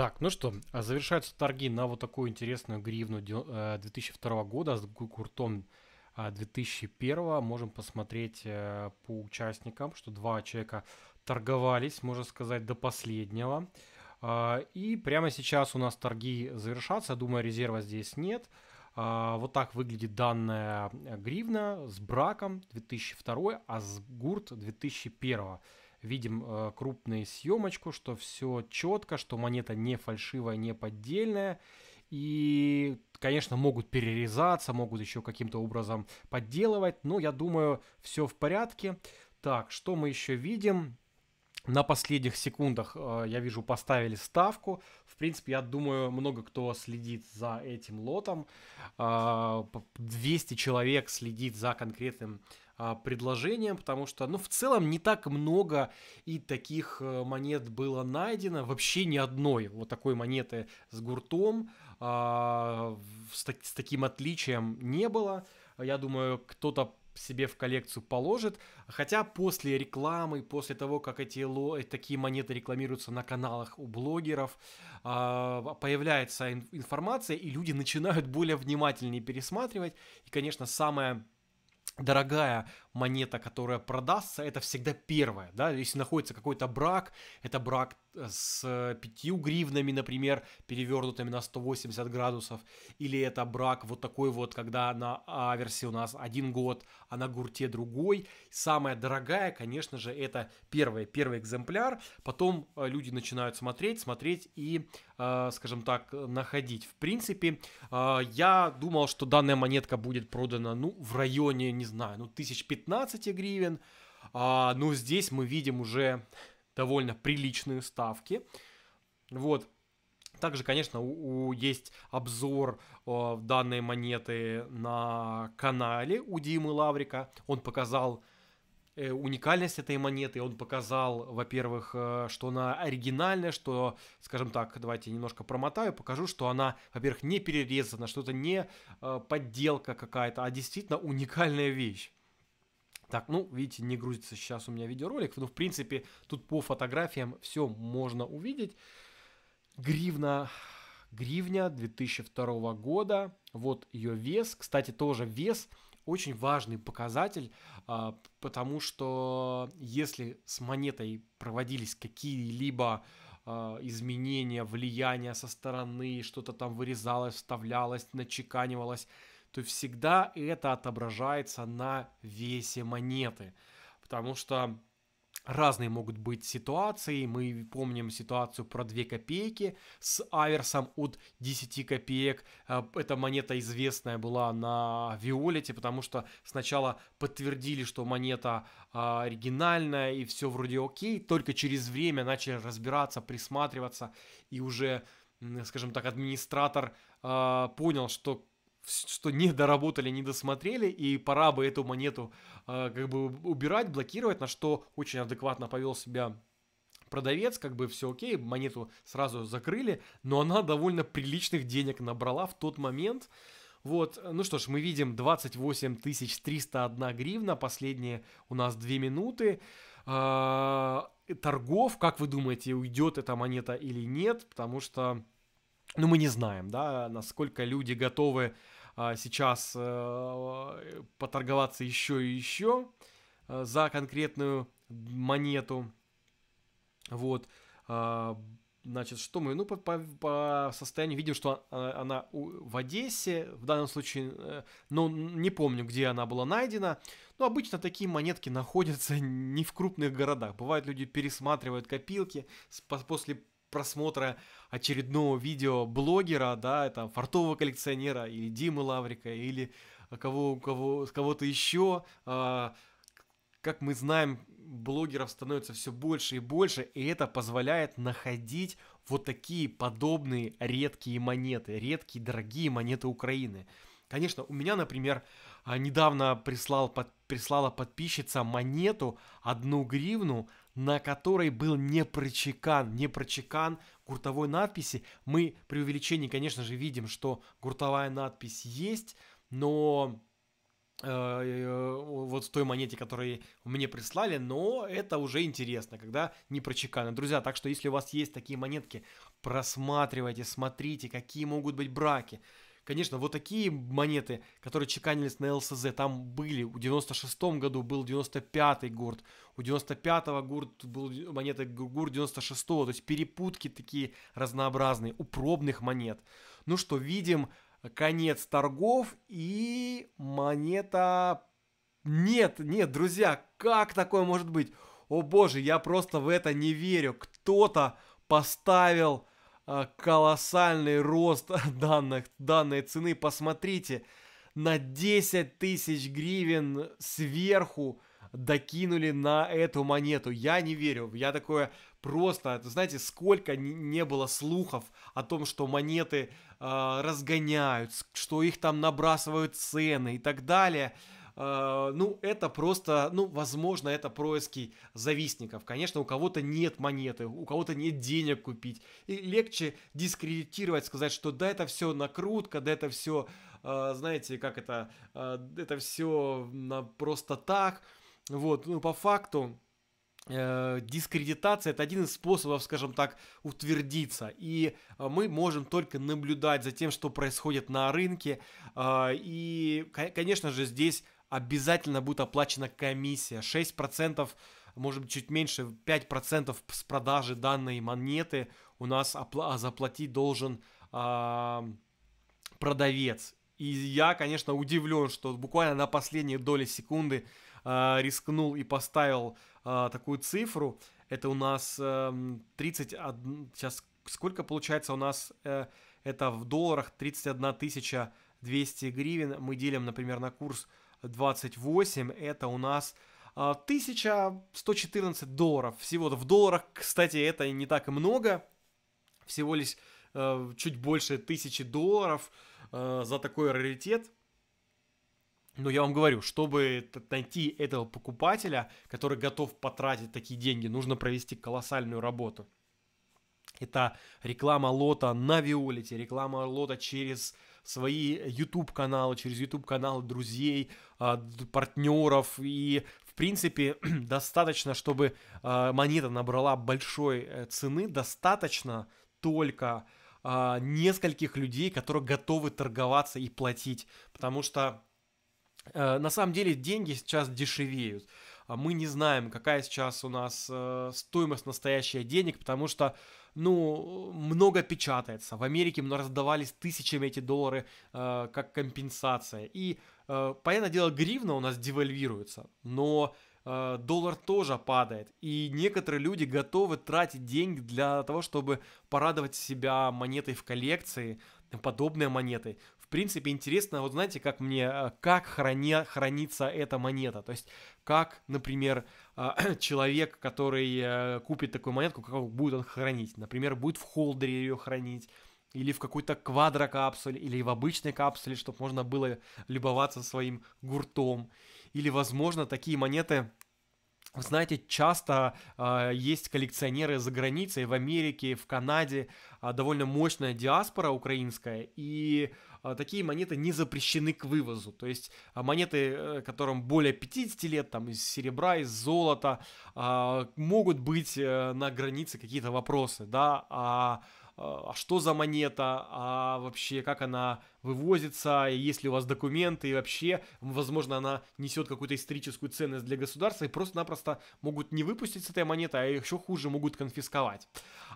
Так, ну что, а завершаются торги на вот такую интересную гривну 2002 э, года с гуртом 2001. А, Можем посмотреть э, по участникам, что два человека торговались, можно сказать, до последнего. А, и прямо сейчас у нас торги завершатся. думаю, резерва здесь нет. Вот так выглядит данная э, гривна с браком 2002, а с гурт 2001 видим э, крупную съемочку, что все четко, что монета не фальшивая, не поддельная. И, конечно, могут перерезаться, могут еще каким-то образом подделывать, но я думаю, все в порядке. Так, что мы еще видим? на последних секундах, э, я вижу, поставили ставку. В принципе, я думаю, много кто следит за этим лотом. 200 э, человек следит за конкретным э, предложением, потому что, ну, в целом не так много и таких монет было найдено, вообще ни одной вот такой монеты с гуртом, с таким отличием не было. Я думаю, кто-то себе в коллекцию положит. Хотя после рекламы, после того, как эти ло, такие монеты рекламируются на каналах у блогеров, а, появляется информация, и люди начинают более внимательнее пересматривать. И, конечно, самая дорогая монета, которая продастся, это всегда первая, да, если находится какой-то брак, это брак э, с 5 э, гривнами, например, перевернутыми на 180 градусов, или это брак вот такой вот, когда на аверсе у нас один год, а на гурте другой. Самая дорогая, конечно же, это первая, первый экземпляр, потом э, люди начинают смотреть, смотреть и, скажем так, находить. В принципе, я думал, что данная монетка будет продана, ну, в районе, не знаю, ну, 1015 15 гривен. А, ну, здесь мы видим уже довольно приличные ставки. Вот. Также, конечно, у, у, есть обзор э, данной монеты на канале у Димы Лаврика. Он показал э, уникальность этой монеты. Он показал, во-первых, э, что она оригинальная, что, скажем так, давайте немножко промотаю, покажу, что она, во-первых, не перерезана, что это не э, подделка какая-то, а действительно уникальная вещь. Так, ну, видите, не грузится сейчас у меня видеоролик. но в принципе, тут по фотографиям все можно увидеть. Гривна, гривня 2002 года. Вот ее вес. Кстати, тоже вес очень важный показатель, а, потому что если с монетой проводились какие-либо а, изменения, влияния со стороны, что-то там вырезалось, вставлялось, начеканивалось, то всегда это отображается на весе монеты. Потому что разные могут быть ситуации. Мы помним ситуацию про 2 копейки с аверсом от 10 копеек. Э, эта монета известная была на Виолете, потому что сначала подтвердили, что монета а, оригинальная и все вроде окей. Только через время начали разбираться, присматриваться и уже скажем так, администратор э, понял, что что не доработали, не досмотрели, и пора бы эту монету э, как бы убирать, блокировать, на что очень адекватно повел себя продавец, как бы все окей, монету сразу закрыли, но она довольно приличных денег набрала в тот момент. Вот, ну что ж, мы видим 28 301 гривна, последние у нас 2 минуты. Э торгов, как вы думаете, уйдет эта монета или нет, потому что ну, мы не знаем, да, насколько люди готовы а, сейчас а, поторговаться еще и еще а, за конкретную монету. Вот, значит, что мы, ну, по, по, по состоянию видим, что она, она у, в Одессе, в данном случае, ну, не помню, где она была найдена, но обычно такие монетки находятся не в крупных городах. Бывают люди пересматривают копилки с, по, после просмотра очередного видео блогера, да, там, фартового коллекционера, или Димы Лаврика, или кого, кого, кого-то еще. А, как мы знаем, блогеров становится все больше и больше, и это позволяет находить вот такие подобные редкие монеты, редкие дорогие монеты Украины. Конечно, у меня, например, а, недавно прислал, под, прислала подписчица монету, одну гривну, на которой был не прочекан, не прочекан гуртовой надписи. Мы при увеличении, конечно же, видим, что гуртовая надпись есть, но э, э, вот в той монете, которую мне прислали, но это уже интересно, когда не прочекано. Друзья, так что если у вас есть такие монетки, просматривайте, смотрите, какие могут быть браки. Конечно, вот такие монеты, которые чеканились на ЛСЗ, там были. У 96-м году был 95-й гурт, у 95-го гурт был монета гур 96-го. То есть перепутки такие разнообразные у пробных монет. Ну что, видим конец торгов и монета... Нет, нет, друзья, как такое может быть? О боже, я просто в это не верю. Кто-то поставил Э, колоссальный рост данных, данной цены. Посмотрите, на 10 тысяч гривен сверху докинули на эту монету. Я не верю. Я такое просто, знаете, сколько не было слухов о том, что монеты э, разгоняют, что их там набрасывают цены и так далее. А, ну, это просто, ну, возможно, это происки завистников. Конечно, у кого-то нет монеты, у кого-то нет денег купить. И легче дискредитировать, сказать, что да, это все накрутка, да, это все, а, знаете, как это, а, это все просто так. Вот, ну, по факту, э, дискредитация это один из способов, скажем так, утвердиться. И мы можем только наблюдать за тем, что происходит на рынке. И, конечно же, здесь обязательно будет оплачена комиссия. 6%, может быть, чуть меньше, 5% с продажи данной монеты у нас а заплатить должен э, продавец. И я, конечно, удивлен, что буквально на последние доли секунды э, рискнул и поставил э, такую цифру. Это у нас э, эм, 31... Сейчас сколько получается у нас... Э, это в долларах 31 200 гривен. Мы делим, например, на курс 28, это у нас 1114 а, долларов. всего в долларах, кстати, это не так и много. Всего лишь э, чуть больше тысячи долларов э, за такой раритет. Но я вам говорю, чтобы найти этого покупателя, который готов потратить такие деньги, нужно провести колоссальную работу. Это реклама лота на Виолите, реклама лота через свои YouTube-каналы, через YouTube-каналы друзей, а, партнеров. И, в принципе, достаточно, чтобы а, монета набрала большой э, цены, достаточно только а, нескольких людей, которые готовы торговаться и платить. Потому что э, на самом деле деньги сейчас дешевеют мы не знаем, какая сейчас у нас э, стоимость настоящая денег, потому что ну, много печатается. В Америке раздавались тысячами эти доллары э, как компенсация. И, э, понятное дело, гривна у нас девальвируется, но э, доллар тоже падает. И некоторые люди готовы тратить деньги для того, чтобы порадовать себя монетой в коллекции, подобные монеты принципе, интересно, вот знаете, как мне, а, как храня, хранится эта монета. То есть, как, например, а, человек, который э, купит такую монетку, как будет он хранить. Например, будет в холдере ее хранить, или в какой-то квадрокапсуле, или в обычной капсуле, чтобы можно было любоваться своим гуртом. Или, возможно, такие монеты вы знаете, часто э, есть коллекционеры за границей, в Америке, в Канаде, э, довольно мощная диаспора украинская, и э, такие монеты не запрещены к вывозу. То есть э, монеты, э, которым более 50 лет, там из серебра, из золота, э, могут быть э, на границе какие-то вопросы, да, а Э, а что за монета, а вообще как она вывозится, есть ли у вас документы, и вообще, возможно, она несет какую-то историческую ценность для государства, и просто-напросто могут не выпустить с этой монеты, а еще хуже могут конфисковать.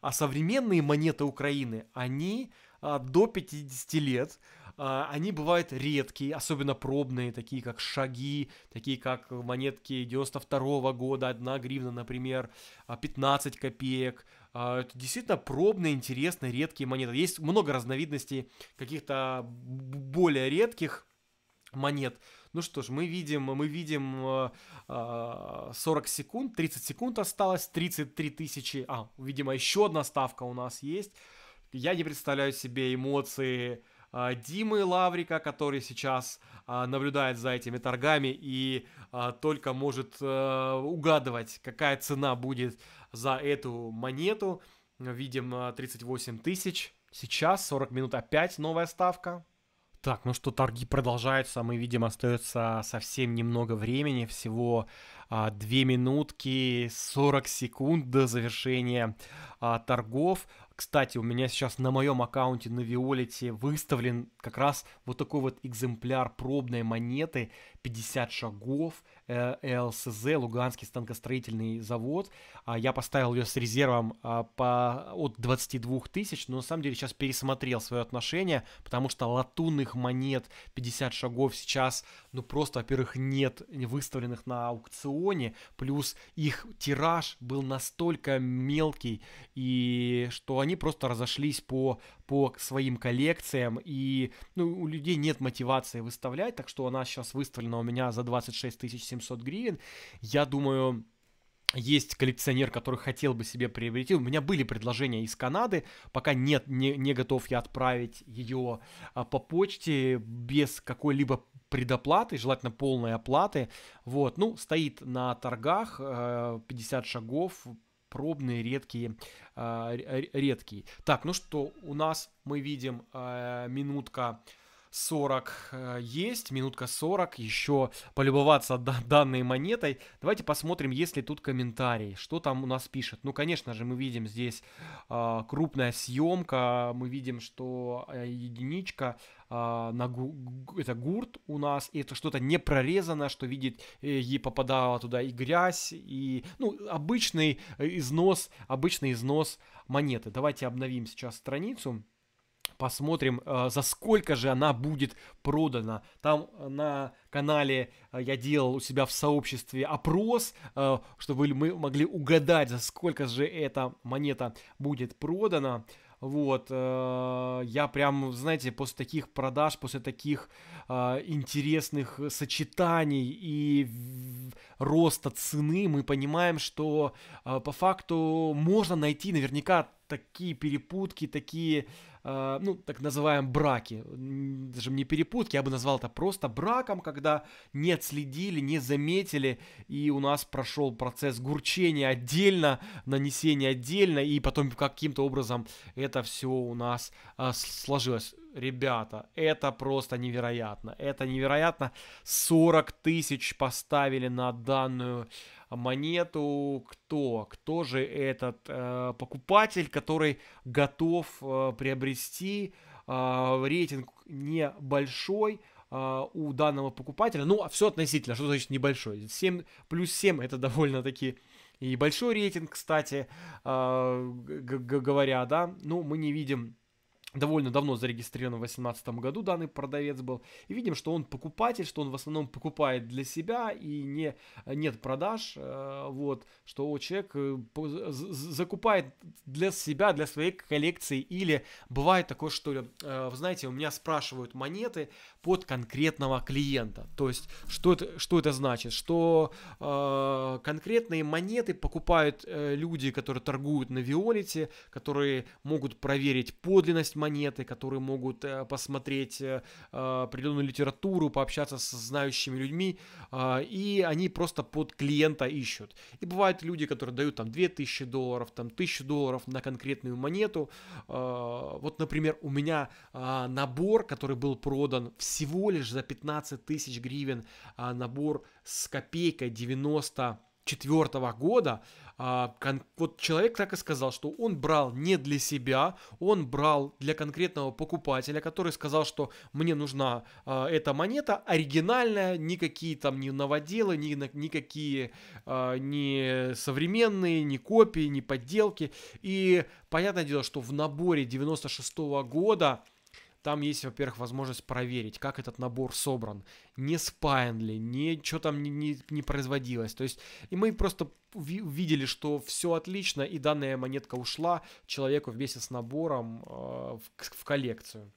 А современные монеты Украины, они э, до 50 лет. Э, они бывают редкие, особенно пробные, такие как шаги, такие как монетки 92 года, 1 гривна, например, 15 копеек, а, это действительно пробные, интересные, редкие монеты. Есть много разновидностей каких-то более редких монет. Ну что ж, мы видим, мы видим 40 а, а, секунд, 30 секунд осталось, 33 тысячи. А, видимо, еще одна ставка у нас есть. Я не представляю себе эмоции Димы Лаврика, который сейчас наблюдает за этими торгами и только может э, угадывать, какая цена будет за эту монету. Видим 38 э, тысяч. Сейчас 40 минут опять новая ставка. Так, ну что, торги продолжаются, мы видим, остается совсем немного времени, всего а, 2 минутки 40 секунд до завершения а, торгов. Кстати, у меня сейчас на моем аккаунте на Виолите выставлен как раз вот такой вот экземпляр пробной монеты 50 шагов э, ЛСЗ, Луганский станкостроительный завод. А, я поставил ее с резервом а, по, от 22 тысяч, но на самом деле сейчас пересмотрел свое отношение, потому что латунных монет 50 шагов сейчас, ну просто, во-первых, нет выставленных на аукционе, плюс их тираж был настолько мелкий, и что они они просто разошлись по, по своим коллекциям, и ну, у людей нет мотивации выставлять, так что она сейчас выставлена у меня за 26 700 гривен. Я думаю, есть коллекционер, который хотел бы себе приобрести. У меня были предложения из Канады, пока нет, не, не готов я отправить ее а, по почте без какой-либо предоплаты, желательно полной оплаты. Вот, ну, стоит на торгах, э, 50 шагов, пробные, редкие, а, редкие. Так, ну что, у нас мы видим э, минутка 40 э, есть, минутка 40, еще полюбоваться данной монетой. Давайте посмотрим, есть ли тут комментарий, что там у нас пишет. Ну, конечно же, мы видим здесь а, крупная съемка, мы видим, что э, единичка а, на гу это гурт у нас, и это что-то не прорезано, что видит, э, ей попадала туда и грязь, и, ну, обычный износ, обычный износ монеты. Давайте обновим сейчас страницу посмотрим, э, за сколько же она будет продана. Там э, на канале э, я делал у себя в сообществе опрос, чтобы мы могли угадать, за сколько же эта монета будет продана. Вот, э, я прям, знаете, после таких продаж, после таких э, интересных сочетаний и роста цены мы понимаем, что э, по факту можно найти наверняка такие перепутки, такие э, а, ну, так называем браки, даже не перепутки, я бы назвал это просто браком, когда не отследили, не заметили, и у нас прошел процесс гурчения отдельно, нанесения отдельно, и потом каким-то образом это все у нас э, сложилось ребята, это просто невероятно. Это невероятно. 40 тысяч поставили на данную монету кто? Кто же этот э, покупатель, который готов э, приобрести э, рейтинг небольшой, э, у данного покупателя. Ну, а все относительно, что значит небольшой. 7, плюс 7 это довольно-таки и большой рейтинг, кстати, э, говоря, да. Ну, мы не видим довольно давно зарегистрирован в 2018 году данный продавец был. И видим, что он покупатель, что он в основном покупает для себя и не, нет продаж. Э, вот, что человек э, закупает для себя, для своей коллекции. Или бывает такое, что, э, вы знаете, у меня спрашивают монеты под конкретного клиента. То есть, что это, что это значит? Что э, конкретные монеты покупают э, люди, которые торгуют на Виолите, которые могут проверить подлинность монеты, которые могут э, посмотреть э, а, определенную литературу, пообщаться с знающими людьми, а, и они просто под клиента ищут. И бывают люди, которые дают там 2000 долларов, там 1000 долларов на конкретную монету. А, вот, например, у меня набор, который был продан всего лишь за 15 тысяч гривен, набор с копейкой 90 1994 года а, кон- вот человек так и сказал, что он брал не для себя, он брал для конкретного покупателя, который сказал, что мне нужна а, эта монета оригинальная, никакие там не новоделы, ни, никакие а, не ни современные, не копии, не подделки. И понятное дело, что в наборе 96 -го года там есть, во-первых, возможность проверить, как этот набор собран, не спаян ли, не, что там не, не, не производилось. То есть, и мы просто увидели, что все отлично, и данная монетка ушла человеку вместе с набором э, в, в коллекцию.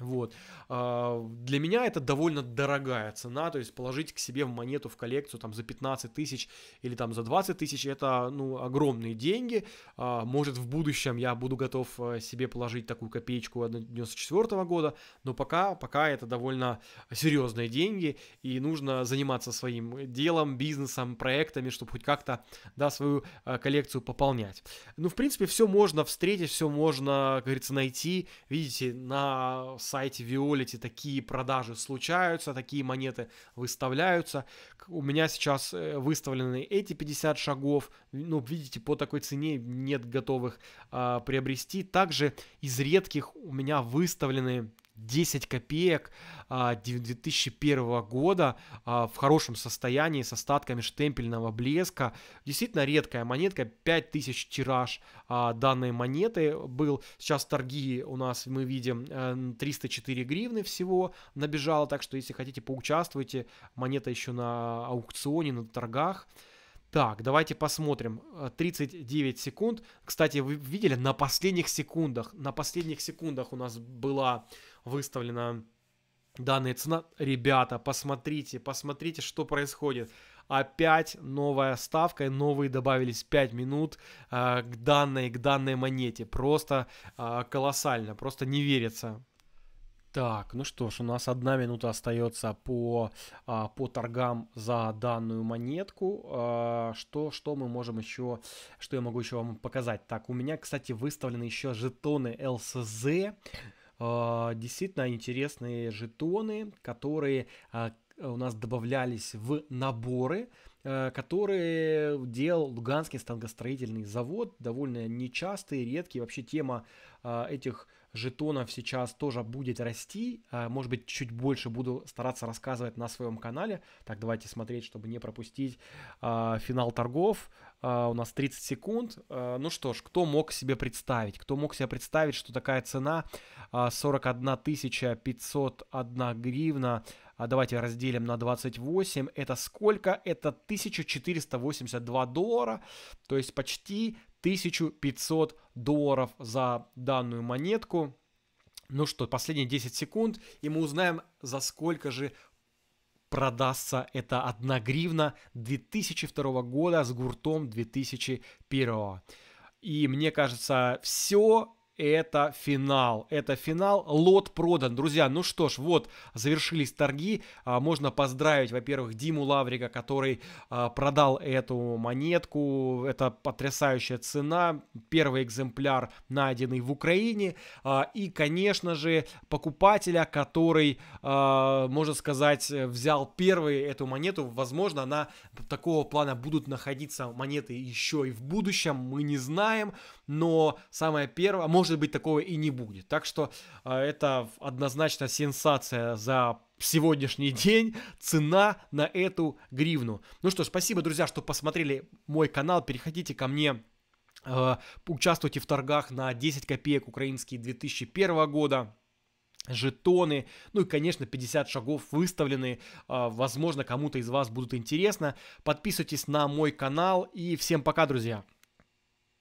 Вот. А, для меня это довольно дорогая цена, то есть положить к себе в монету в коллекцию там за 15 тысяч или там за 20 тысяч, это, ну, огромные деньги. А, может, в будущем я буду готов э, себе положить такую копеечку 94 года, но пока, пока это довольно серьезные деньги, и нужно заниматься своим делом, бизнесом, проектами, чтобы хоть как-то, да, свою э, коллекцию пополнять. Ну, в принципе, все можно встретить, все можно, как говорится, найти. Видите, на сайте Виолити такие продажи случаются, такие монеты выставляются. У меня сейчас э, выставлены эти 50 шагов. Ну, видите, по такой цене нет готовых э, приобрести. Также из редких у меня выставлены 10 копеек 2001 а, года а, в хорошем состоянии с остатками штемпельного блеска. Действительно редкая монетка, 5000 тираж а, данной монеты был. Сейчас торги у нас мы видим 304 э, гривны всего набежало, так что если хотите поучаствуйте, монета еще на аукционе, на торгах. Так, давайте посмотрим. 39 э, секунд. Кстати, вы видели, на последних секундах, на последних секундах у нас была выставлена данная цена. Ребята, посмотрите, посмотрите, что происходит. Опять новая ставка, и новые добавились 5 минут э, к данной, к данной монете. Просто э, колоссально, просто не верится. Так, ну что ж, у нас одна минута остается по, э, по торгам за данную монетку. Э, что, что мы можем еще, что я могу еще вам показать? Так, у меня, кстати, выставлены еще жетоны Lcz. А, действительно интересные жетоны, которые а, у нас добавлялись в наборы, а, которые делал Луганский станкостроительный завод, довольно нечастые, редкие. Вообще тема этих жетонов сейчас тоже будет расти. А, может быть, чуть больше буду стараться рассказывать на своем канале. Так, давайте смотреть, чтобы не пропустить а, финал торгов. А, у нас 30 секунд. Ну что ж, кто мог себе представить? Кто мог себе представить, что такая цена 41 501 гривна давайте разделим на 28, это сколько? Это 1482 доллара, то есть почти 1500 долларов за данную монетку. Ну что, последние 10 секунд, и мы узнаем, за сколько же продастся эта 1 гривна 2002 года с гуртом 2001. И мне кажется, все это финал. Это финал. Лот продан. Друзья, ну что ж, вот завершились торги. А, можно поздравить, во-первых, Диму Лаврика, который а, продал эту монетку. Это потрясающая цена. Первый экземпляр найденный в Украине. А, и, конечно же, покупателя, который, можно сказать, взял первый эту монету. Возможно, она такого плана будут находиться монеты еще и в будущем. Мы не знаем но самое первое, может быть, такого и не будет. Так что э, это однозначно сенсация за сегодняшний день цена на эту гривну. Ну что, спасибо, друзья, что посмотрели мой канал. Переходите ко мне э, участвуйте в торгах на 10 копеек украинские 2001 года жетоны, ну и, конечно, 50 шагов выставлены, э, возможно, кому-то из вас будут интересно. Подписывайтесь на мой канал и всем пока, друзья!